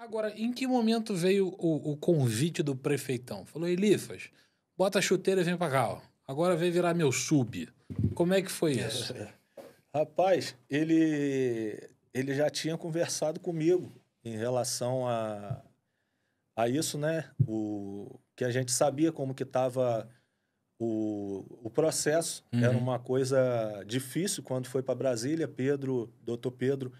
Agora, em que momento veio o, o convite do prefeitão? Falou, Elifas, bota a chuteira e vem pra cá, ó. Agora vem virar meu sub. Como é que foi é, isso? É. Rapaz, ele, ele já tinha conversado comigo em relação a, a isso, né? O, que a gente sabia como que estava o, o processo. Uhum. Era uma coisa difícil quando foi para Brasília. Pedro, doutor Pedro,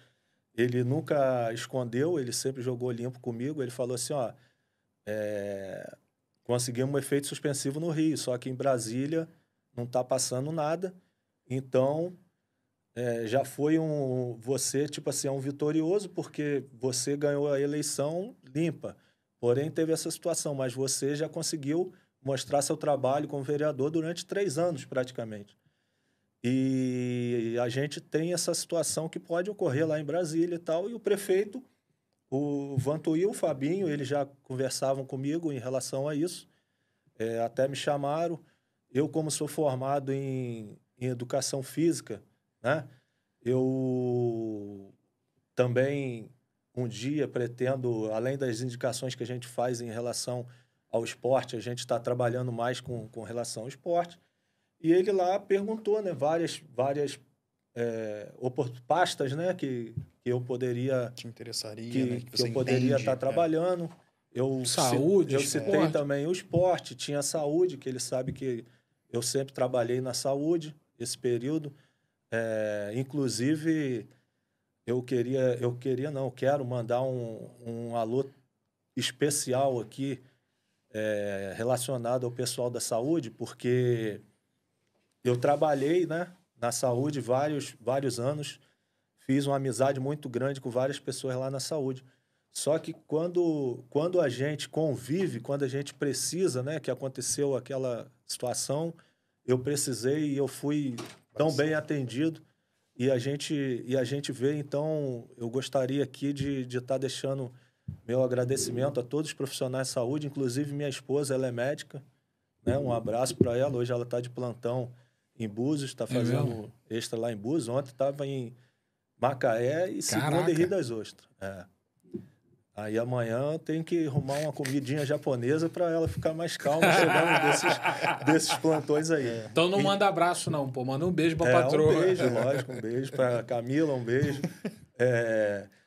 ele nunca escondeu, ele sempre jogou limpo comigo. Ele falou assim: ó, é... conseguimos um efeito suspensivo no Rio, só que em Brasília não está passando nada. Então, é, já foi um. Você, tipo assim, é um vitorioso porque você ganhou a eleição limpa. Porém, teve essa situação, mas você já conseguiu mostrar seu trabalho como vereador durante três anos, praticamente. E a gente tem essa situação que pode ocorrer lá em Brasília e tal, e o prefeito, o Vantuí e o Fabinho, eles já conversavam comigo em relação a isso, é, até me chamaram. Eu, como sou formado em, em educação física, né, eu também um dia pretendo, além das indicações que a gente faz em relação ao esporte, a gente está trabalhando mais com, com relação ao esporte. E ele lá perguntou, né, várias, várias é, pastas, né, que, que eu poderia... interessaria, que, né? Que, que eu poderia estar tá é. trabalhando. É. Eu, saúde, Eu esporte. citei também o esporte, tinha saúde, que ele sabe que eu sempre trabalhei na saúde, esse período. É, inclusive, eu queria, eu queria não, eu quero mandar um, um alô especial aqui é, relacionado ao pessoal da saúde, porque eu trabalhei, né, na saúde vários, vários anos, fiz uma amizade muito grande com várias pessoas lá na saúde. Só que quando, quando a gente convive, quando a gente precisa, né, que aconteceu aquela situação, eu precisei e eu fui tão bem atendido e a gente e a gente vê então eu gostaria aqui de estar de tá deixando meu agradecimento a todos os profissionais de saúde inclusive minha esposa ela é médica né um abraço para ela hoje ela está de plantão em Búzios, está é fazendo é extra lá em Búzios. Ontem estava em Macaé e segunda e Rio das Ostras. É. Aí amanhã tem que arrumar uma comidinha japonesa para ela ficar mais calma chegando desses, desses plantões aí. É. Então não e... manda abraço não, pô. Manda um beijo pra é, patroa. um beijo, lógico. Um beijo pra Camila, um beijo. É...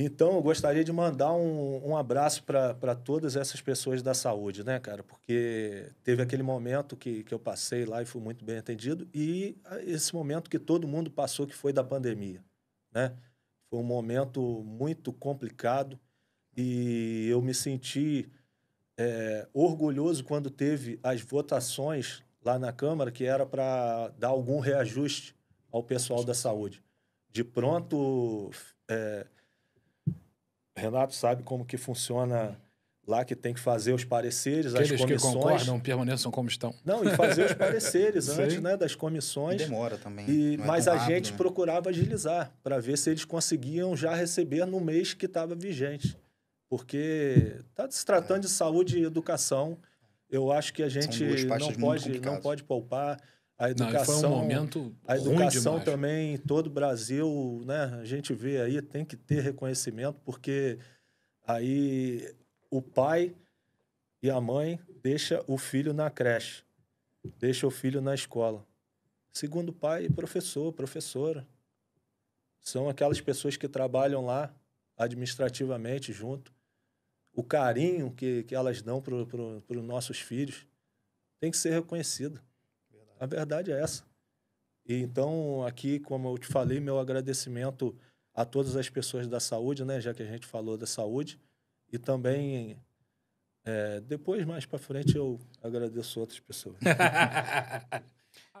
Então, eu gostaria de mandar um, um abraço para todas essas pessoas da saúde, né, cara? Porque teve aquele momento que, que eu passei lá e fui muito bem atendido, e ah, esse momento que todo mundo passou, que foi da pandemia, né? Foi um momento muito complicado e eu me senti é, orgulhoso quando teve as votações lá na Câmara, que era para dar algum reajuste ao pessoal da saúde. De pronto. É, Renato sabe como que funciona lá que tem que fazer os pareceres, Aqueles as comissões. que concordam permaneçam como estão. Não, e fazer os pareceres antes né, das comissões. E demora também. E, é mas a rápido, gente né? procurava agilizar para ver se eles conseguiam já receber no mês que estava vigente. Porque está se tratando é. de saúde e educação. Eu acho que a gente não pode, não pode poupar. A educação, Não, foi um momento a educação também em todo o Brasil, né? A gente vê aí tem que ter reconhecimento porque aí o pai e a mãe deixa o filho na creche, deixa o filho na escola. Segundo pai, professor, professora. São aquelas pessoas que trabalham lá administrativamente junto. O carinho que, que elas dão para os nossos filhos tem que ser reconhecido. A verdade é essa. E então, aqui, como eu te falei, meu agradecimento a todas as pessoas da saúde, né? Já que a gente falou da saúde. E também, é, depois, mais para frente, eu agradeço outras pessoas.